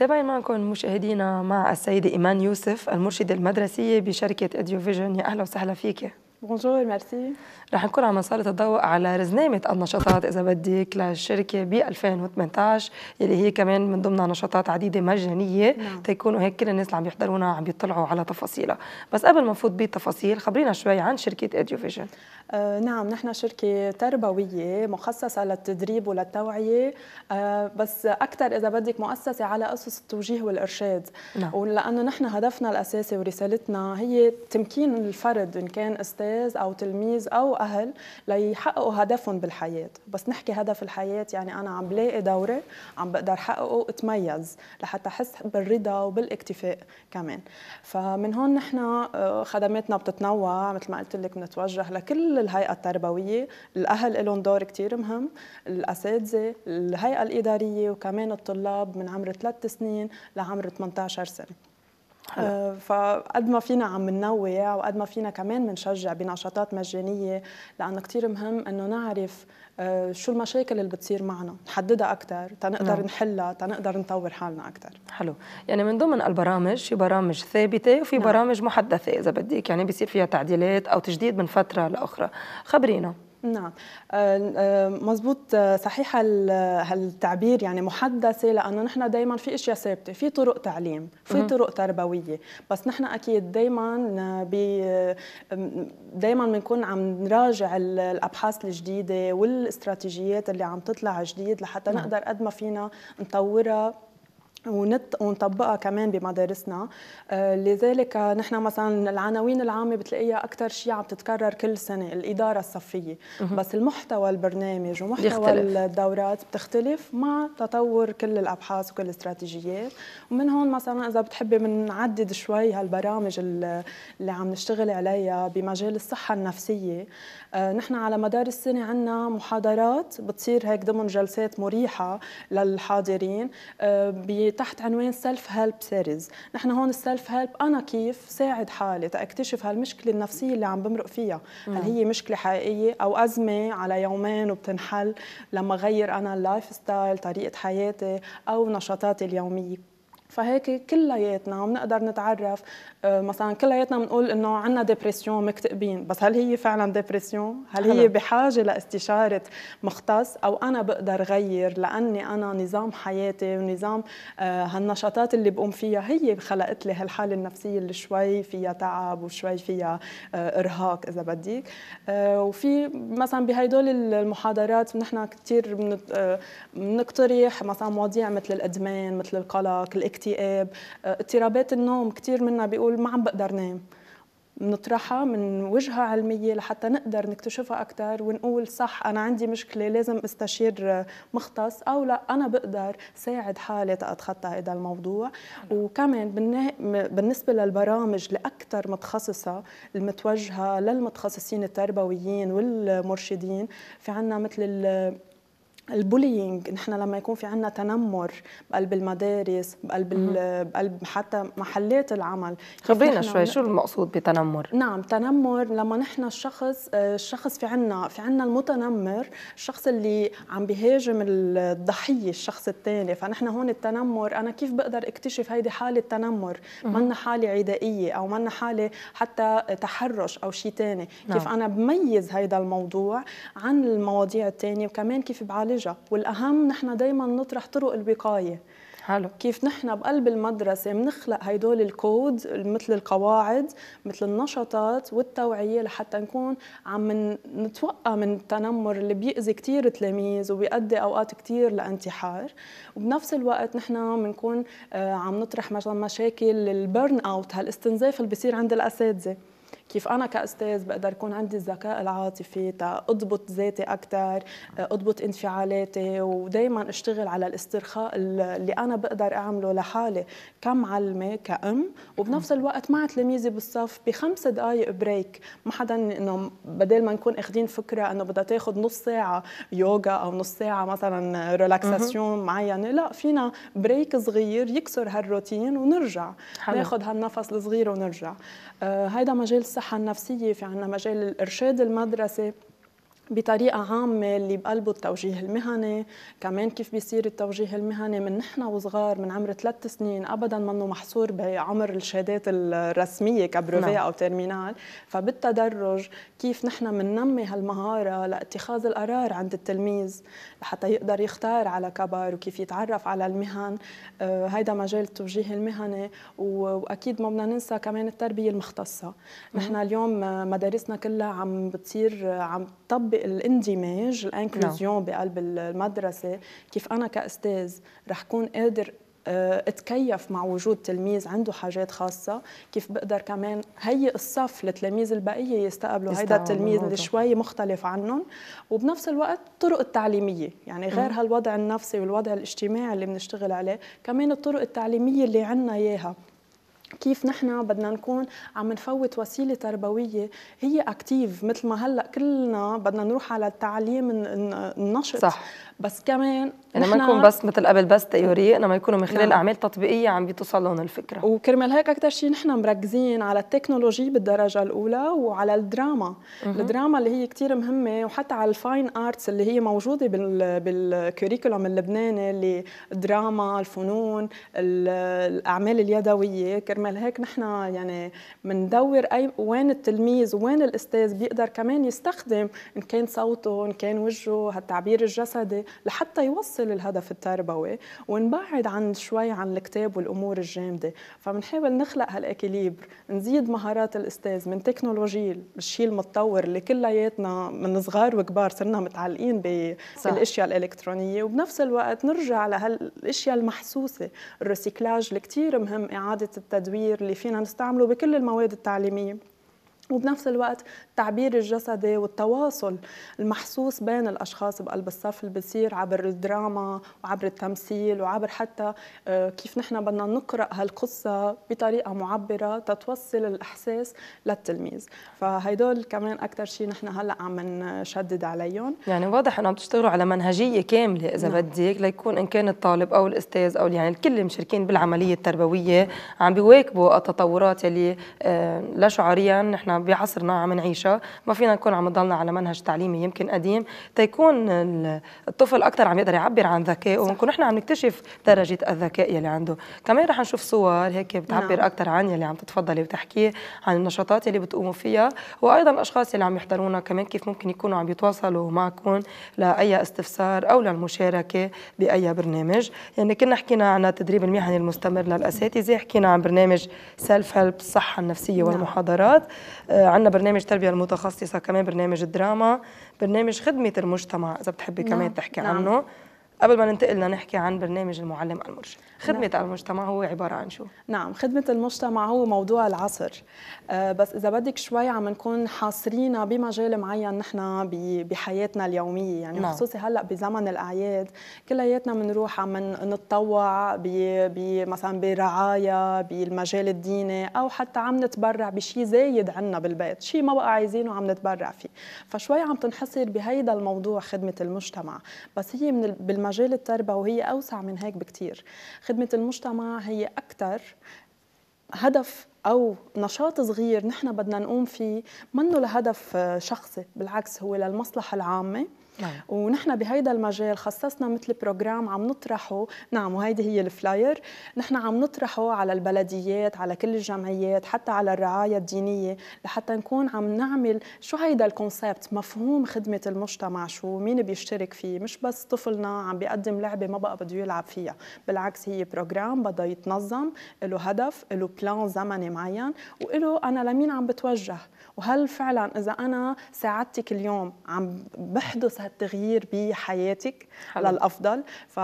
متابعين معكم مشاهدينا مع السيدة إيمان يوسف المرشدة المدرسية بشركة فيجن يا أهلا وسهلا فيك بونجور ميرسي رح نكون عم نسلط الضوء على رزنامة النشاطات إذا بدك للشركة ب 2018 يلي هي كمان من ضمنها نشاطات عديدة مجانية نعم. تيكونوا هيك كل الناس اللي عم يحضرونا عم يطلعوا على تفاصيلها، بس قبل ما نفوت بالتفاصيل خبرينا شوي عن شركة إديوفيجن. آه نعم نحن شركة تربوية مخصصة للتدريب وللتوعية آه بس أكثر إذا بدك مؤسسة على أسس التوجيه والإرشاد نعم. ولأنه نحن هدفنا الأساسي ورسالتنا هي تمكين الفرد إن كان أستاذ استاذ او تلميذ او اهل ليحققوا هدفهم بالحياه بس نحكي هدف الحياه يعني انا عم بلاقي دوري عم بقدر حققه اتميز لحتى احس بالرضا وبالاكتفاء كمان فمن هون نحن آه، خدماتنا بتتنوع مثل ما قلت لك بنتوجه لكل الهيئه التربويه الاهل لهم دور كثير مهم الاساتذه الهيئه الاداريه وكمان الطلاب من عمر 3 سنين لعمر 18 سنه آه، فقد ما فينا عم ننوع وقد ما فينا كمان بنشجع بنشاطات مجانيه لانه كثير مهم انه نعرف آه، شو المشاكل اللي بتصير معنا نحددها اكثر تنقدر نعم. نحلها تنقدر نطور حالنا اكثر حلو يعني من ضمن البرامج في برامج ثابته وفي نعم. برامج محدثه اذا بدك يعني بيصير فيها تعديلات او تجديد من فتره لاخرى خبرينا نعم آه، آه، مزبوط آه، صحيح هالتعبير يعني محدثه لانه نحن دائما في اشياء ثابته في طرق تعليم في طرق تربويه بس نحن اكيد دائما دائما بنكون عم نراجع الابحاث الجديده والاستراتيجيات اللي عم تطلع جديد لحتى نعم. نقدر قد ما فينا نطورها ونت ونطبقها كمان بمدارسنا آه، لذلك نحن مثلا العناوين العامه بتلاقيها اكثر شيء عم تتكرر كل سنه الاداره الصفيه بس المحتوى البرنامج ومحتوى يختلف. الدورات بتختلف مع تطور كل الابحاث وكل الاستراتيجيات ومن هون مثلا اذا بتحبي بنعدد شوي هالبرامج اللي عم نشتغل عليها بمجال الصحه النفسيه آه، نحن على مدار السنه عندنا محاضرات بتصير هيك ضمن جلسات مريحه للحاضرين آه، تحت عنوان سيلف هيلب سيريز نحن هون السيلف هيلب انا كيف ساعد حالي تاكتشف هالمشكله النفسيه اللي عم بمرق فيها مم. هل هي مشكله حقيقيه او ازمه على يومين وبتنحل لما غير انا اللايف ستايل طريقه حياتي او نشاطاتي اليوميه فهيك كلياتنا عم نقدر نتعرف آه، مثلا كلياتنا بنقول انه عندنا ديبرسيون مكتئبين بس هل هي فعلا ديبرسيون هل هي بحاجه لاستشاره مختص او انا بقدر غير لاني انا نظام حياتي ونظام آه، هالنشاطات اللي بقوم فيها هي خلقت لي هالحاله النفسيه اللي شوي فيها تعب وشوي فيها آه، ارهاق اذا بدك وفي مثلا بهدول المحاضرات نحن كثير بنقترح مثلا مواضيع مثل الادمان مثل القلق الاكتئاب اكتئاب آه، اضطرابات النوم كثير منا بيقول ما عم بقدر نام منطرحها من وجهة علمية لحتى نقدر نكتشفها أكثر ونقول صح أنا عندي مشكلة لازم استشير آه، مختص أو لا أنا بقدر ساعد حالي أتخطى هذا الموضوع نعم. وكمان بالنسبة للبرامج الأكثر متخصصة المتوجهة للمتخصصين التربويين والمرشدين في عنا مثل البولينج نحن لما يكون في عندنا تنمر بقلب المدارس بقلب بقلب حتى محلات العمل خبرينا شوي شو المقصود بتنمر نعم تنمر لما نحن الشخص الشخص في عندنا في عندنا المتنمر الشخص اللي عم بيهاجم الضحيه الشخص الثاني فنحن هون التنمر انا كيف بقدر اكتشف هيدي حاله تنمر منا حاله عدائيه او منا حاله حتى تحرش او شيء ثاني كيف نعم. انا بميز هيدا الموضوع عن المواضيع الثانيه وكمان كيف بعالج نرجع والاهم نحن دائما نطرح طرق الوقايه حلو كيف نحن بقلب المدرسة بنخلق هدول الكود مثل القواعد مثل النشاطات والتوعية لحتى نكون عم نتوقع من التنمر اللي بيأذي كتير تلاميذ وبيؤدي أوقات كتير لانتحار وبنفس الوقت نحن بنكون آه، عم نطرح مثلا مشاكل البرن أوت هالاستنزاف اللي بصير عند الأساتذة كيف انا كاستاذ بقدر يكون عندي الذكاء العاطفي اضبط ذاتي اكثر آه، اضبط انفعالاتي ودائما اشتغل على الاسترخاء اللي انا بقدر اعمله لحالي كمعلمه كأم وبنفس الوقت مع تلاميذي بالصف بخمس دقائق بريك ما حدا انه بدل ما نكون اخذين فكره انه بدها تاخذ نص ساعه يوغا او نص ساعه مثلا ريلاكساسيون معينه لا فينا بريك صغير يكسر هالروتين ونرجع ناخذ هالنفس الصغير ونرجع آه هيدا مجال الصحة النفسية في عنا مجال الإرشاد المدرسي بطريقة عامة اللي بقلبه التوجيه المهني كمان كيف بيصير التوجيه المهني من نحن وصغار من عمر ثلاث سنين أبدا منه محصور بعمر الشهادات الرسمية كبروفيه نعم. أو ترمينال فبالتدرج كيف نحن بننمي هالمهارة لاتخاذ القرار عند التلميذ لحتى يقدر يختار على كبر وكيف يتعرف على المهن آه هيدا مجال التوجيه المهني وأكيد ما بدنا ننسى كمان التربية المختصة نحن اليوم مدارسنا كلها عم بتصير عم تطبق الاندماج الانكلوزيون نعم. بقلب المدرسه كيف انا كاستاذ رح كون قادر آه، اتكيف مع وجود تلميذ عنده حاجات خاصة كيف بقدر كمان هيئ الصف للتلاميذ البقية يستقبلوا هيدا التلميذ اللي شوي مختلف عنهم وبنفس الوقت الطرق التعليمية يعني غير هالوضع النفسي والوضع الاجتماعي اللي بنشتغل عليه كمان الطرق التعليمية اللي عنا إياها كيف نحن بدنا نكون عم نفوت وسيله تربويه هي اكتيف مثل ما هلا كلنا بدنا نروح على التعليم النشط صح بس كمان انا ما نكون بس مثل قبل بس تيوري انما يكونوا من خلال نعم. اعمال تطبيقيه عم بتوصل لهم الفكره وكرمال هيك اكثر شيء نحن مركزين على التكنولوجي بالدرجه الاولى وعلى الدراما الدراما اللي هي كثير مهمه وحتى على الفاين ارتس اللي هي موجوده بال اللبناني اللي دراما الفنون الاعمال اليدويه كرمال هيك نحن يعني بندور اي وين التلميذ وين الاستاذ بيقدر كمان يستخدم ان كان صوته ان كان وجهه هالتعبير الجسدي لحتى يوصل الهدف التربوي ونبعد عن شوي عن الكتاب والامور الجامده فبنحاول نخلق هالاكيليبر نزيد مهارات الاستاذ من تكنولوجيا الشيء المتطور اللي كلياتنا من صغار وكبار صرنا متعلقين بالاشياء الالكترونيه وبنفس الوقت نرجع لهالاشياء المحسوسه الريسيكلاج اللي كثير مهم اعاده التدوير التدوير اللي فينا نستعمله بكل المواد التعليميه وبنفس الوقت التعبير الجسدي والتواصل المحسوس بين الاشخاص بقلب الصف اللي بصير عبر الدراما وعبر التمثيل وعبر حتى آه، كيف نحن بدنا نقرا هالقصه بطريقه معبره تتوصل الاحساس للتلميذ فهدول كمان اكثر شيء نحن هلا عم نشدد عليهم يعني واضح انه عم تشتغلوا على منهجيه كامله اذا نعم. بدك ليكون ان كان الطالب او الاستاذ او يعني الكل المشاركين بالعمليه التربويه عم بيواكبوا التطورات اللي آه، لا شعوريا نحن بعصرنا عم نعيشه ما فينا نكون عم نضلنا على منهج تعليمي يمكن قديم تيكون الطفل اكثر عم يقدر يعبر عن ذكائه ونكون نحن عم نكتشف درجه الذكاء يلي عنده كمان رح نشوف صور هيك بتعبر نعم. اكثر عن يلي عم تتفضلي وتحكيه عن النشاطات يلي بتقوموا فيها وايضا الاشخاص يلي عم يحضرونا كمان كيف ممكن يكونوا عم يتواصلوا معكم لاي استفسار او للمشاركه باي برنامج يعني كنا حكينا عن التدريب المهني المستمر للاساتذه حكينا عن برنامج سيلف هيلب الصحه النفسيه نعم. والمحاضرات آه، عندنا برنامج تربية المتخصصة كمان برنامج الدراما برنامج خدمة المجتمع إذا بتحبي نعم. كمان تحكي نعم. عنه قبل ما ننتقل لنحكي عن برنامج المعلم المرشد نعم. خدمة نعم. المجتمع هو عبارة عن شو؟ نعم خدمة المجتمع هو موضوع العصر آه، بس إذا بدك شوي عم نكون حاصرين بمجال معين نحن بحياتنا اليومية يعني نعم. خصوصي هلأ بزمن الأعياد كلياتنا بنروح عم نتطوع مثلا برعاية بالمجال الديني أو حتى عم نتبرع بشيء زايد عنا بالبيت شيء ما بقى عايزينه عم نتبرع فيه فشوي عم تنحصر بهيدا الموضوع خدمة المجتمع بس هي من بالمجال مجال التربية وهي أوسع من هيك بكتير خدمة المجتمع هي أكثر هدف او نشاط صغير نحن بدنا نقوم فيه منه لهدف شخصي بالعكس هو للمصلحه العامه نعم. ونحن بهيدا المجال خصصنا مثل بروجرام عم نطرحه نعم وهيدي هي الفلاير نحن عم نطرحه على البلديات على كل الجمعيات حتى على الرعاية الدينية لحتى نكون عم نعمل شو هيدا الكونسبت مفهوم خدمة المجتمع شو مين بيشترك فيه مش بس طفلنا عم بيقدم لعبة ما بقى بده يلعب فيها بالعكس هي بروجرام بده يتنظم له هدف له بلان زمني معين وله أنا لمين عم بتوجه وهل فعلا اذا انا ساعدتك اليوم عم بحدث هالتغيير بحياتك حلو. للافضل ف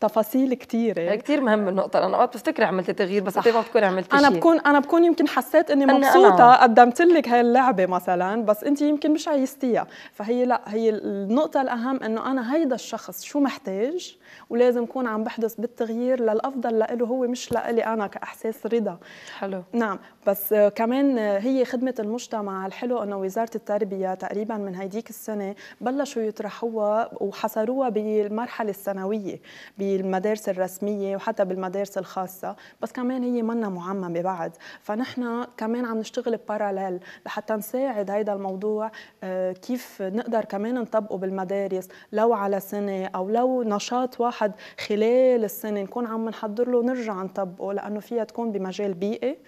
تفاصيل كثيره إيه؟ كثير مهم النقطه انا اوقات بفتكر عملت تغيير بس انت إيه ما بتكون عملت شيء انا بكون انا بكون يمكن حسيت اني مبسوطه قدمت لك هاي اللعبه مثلا بس انت يمكن مش عايزتيها فهي لا هي النقطه الاهم انه انا هيدا الشخص شو محتاج ولازم اكون عم بحدث بالتغيير للافضل لإله هو مش لإلي انا كاحساس رضا حلو نعم بس كمان هي خدمه المجتمع الحلو انه وزاره التربيه تقريبا من هيديك السنه بلشوا يطرحوها وحصروها بالمرحله الثانويه بالمدارس الرسميه وحتى بالمدارس الخاصه بس كمان هي منا معممه بعد فنحن كمان عم نشتغل باراليل لحتى نساعد هيدا الموضوع آه، كيف نقدر كمان نطبقه بالمدارس لو على سنه او لو نشاط واحد خلال السنه نكون عم نحضر له ونرجع نطبقه لانه فيها تكون بمجال بيئي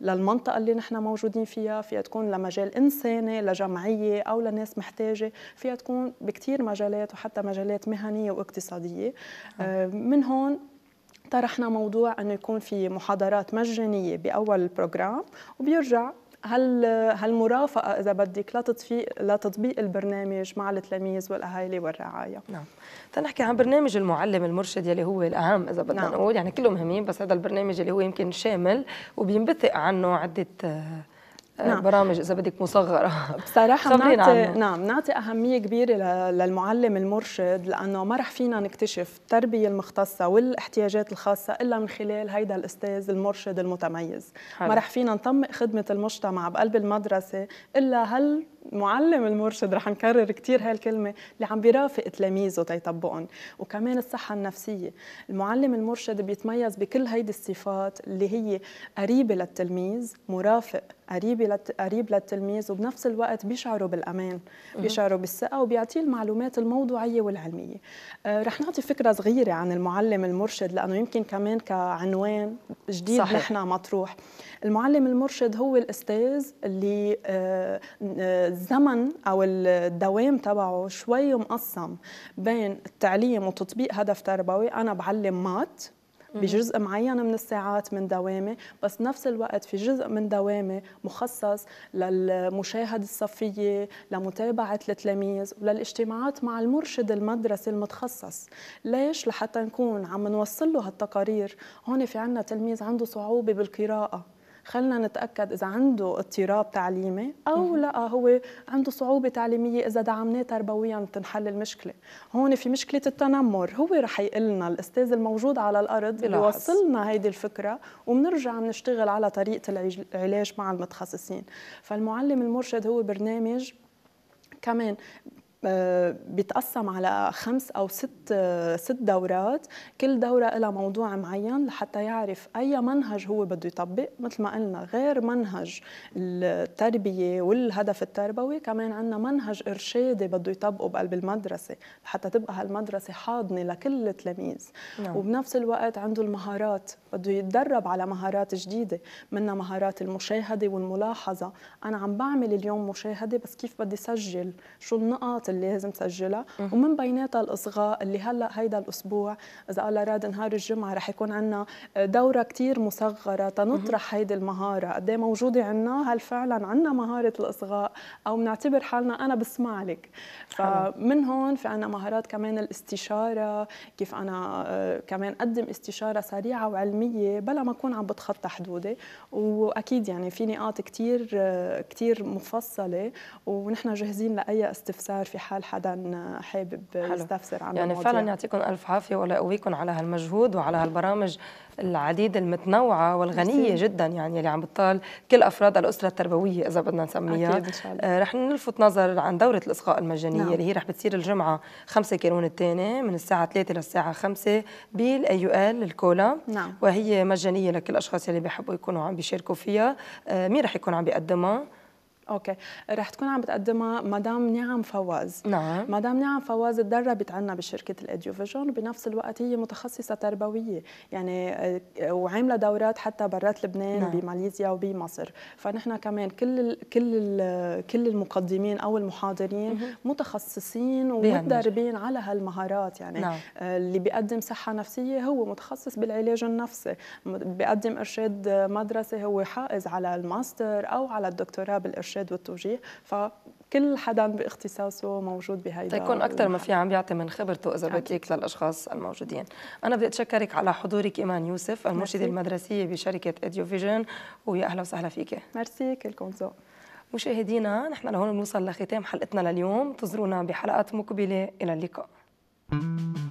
للمنطقه اللي نحن موجودين فيها فيها تكون لمجال انساني لجمعيه او لناس محتاجه فيها تكون بكتير مجالات وحتى مجالات مهنيه واقتصاديه آه. آه، من هون طرحنا موضوع انه يكون في محاضرات مجانيه باول البروجرام وبيرجع هل هالمرافقه اذا بدك لتطبيق لتطبيق البرنامج مع التلاميذ والاهالي والرعايه نعم تنحكي عن برنامج المعلم المرشد يلي هو الاهم اذا بدنا نعم. نقول يعني كلهم مهمين بس هذا البرنامج اللي هو يمكن شامل وبينبثق عنه عده آه، نعم. برامج اذا بدك مصغره بصراحه نعطي نعم نعطي اهميه كبيره للمعلم المرشد لانه ما رح فينا نكتشف التربيه المختصه والاحتياجات الخاصه الا من خلال هيدا الاستاذ المرشد المتميز حلو. ما رح فينا نطمئ خدمه المجتمع بقلب المدرسه الا هل معلم المرشد رح نكرر كثير هالكلمه الكلمة اللي عم بيرافق تلاميذه تيطبقهم وكمان الصحة النفسية المعلم المرشد بيتميز بكل هيدي الصفات اللي هي قريبة للتلميذ مرافق قريبة قريب للتلميذ وبنفس الوقت بيشعروا بالامان بيشعروا بالثقه وبيعطيه المعلومات الموضوعيه والعلميه آه، رح نعطي فكره صغيره عن المعلم المرشد لانه يمكن كمان كعنوان جديد صحيح. نحن مطروح المعلم المرشد هو الاستاذ اللي آه، آه، الزمن او الدوام تبعه شوي مقسم بين التعليم وتطبيق هدف تربوي انا بعلم مات بجزء معين من الساعات من دوامي بس نفس الوقت في جزء من دوامي مخصص للمشاهدة الصفية لمتابعة التلاميذ وللاجتماعات مع المرشد المدرسي المتخصص ليش لحتى نكون عم نوصل له هالتقارير هون في عنا تلميذ عنده صعوبة بالقراءة خلينا نتاكد اذا عنده اضطراب تعليمي او لا هو عنده صعوبه تعليميه اذا دعمناه تربويا بتنحل المشكله هون في مشكله التنمر هو رح يقلنا الاستاذ الموجود على الارض بيوصلنا هيدي الفكره وبنرجع بنشتغل على طريقه العلاج مع المتخصصين فالمعلم المرشد هو برنامج كمان آه، بيتقسم على خمس او ست آه، ست دورات كل دوره لها موضوع معين لحتى يعرف اي منهج هو بده يطبق مثل ما قلنا غير منهج التربيه والهدف التربوي كمان عندنا منهج ارشادي بده يطبقه بقلب المدرسه لحتى تبقى هالمدرسه حاضنه لكل التلاميذ نعم. وبنفس الوقت عنده المهارات بده يتدرب على مهارات جديده منها مهارات المشاهده والملاحظه انا عم بعمل اليوم مشاهده بس كيف بدي سجل شو النقاط اللي لازم تسجلها ومن بيناتها الاصغاء اللي هلا هيدا الاسبوع اذا الله راد نهار الجمعه رح يكون عندنا دوره كثير مصغره تنطرح هيدي المهاره قد إيه موجوده عندنا هل فعلا عندنا مهاره الاصغاء او بنعتبر حالنا انا بسمع لك فمن هون في عندنا مهارات كمان الاستشاره كيف انا آه، كمان اقدم استشاره سريعه وعلميه بلا ما اكون عم بتخطى حدودي واكيد يعني في نقاط كثير آه، كثير مفصله ونحن جاهزين لاي استفسار في في حال حدا حابب يستفسر عن يعني فعلا يعطيكم الف عافيه ولا يقويكم على هالمجهود وعلى هالبرامج العديده المتنوعه والغنيه بس. جدا يعني اللي عم بتطال كل افراد الاسره التربويه اذا بدنا نسميها اكيد ان شاء الله آه، رح نلفت نظر عن دوره الاسقاء المجانيه نعم. اللي هي رح بتصير الجمعه 5 كانون الثاني من الساعه 3 للساعه 5 بالاي يو ال الكولا نعم. وهي مجانيه لكل الاشخاص اللي بيحبوا يكونوا عم بيشاركوا فيها آه، مين رح يكون عم بيقدمها اوكي رح تكون عم بتقدمها مدام نعم فواز نعم مدام نعم فواز تدربت عنا بشركه الاديو فيجن وبنفس الوقت هي متخصصه تربويه يعني آه، وعامله دورات حتى برات لبنان نعم. بماليزيا وبمصر فنحن كمان كل الـ كل الـ كل المقدمين او المحاضرين مه. متخصصين ومتدربين على هالمهارات يعني نعم. آه، اللي بيقدم صحه نفسيه هو متخصص بالعلاج النفسي بيقدم ارشاد مدرسي هو حائز على الماستر او على الدكتوراه بالارشاد الارشاد والتوجيه فكل حدا باختصاصه موجود بهيدا تيكون اكثر ما في عم بيعطي من خبرته اذا بدك للاشخاص الموجودين انا بدي اتشكرك على حضورك ايمان يوسف المرشده المدرسيه بشركه اديو فيجن ويا اهلا وسهلا فيك ميرسي كلكم ذوق مشاهدينا نحن لهون بنوصل لختام حلقتنا لليوم انتظرونا بحلقات مقبله الى اللقاء thank you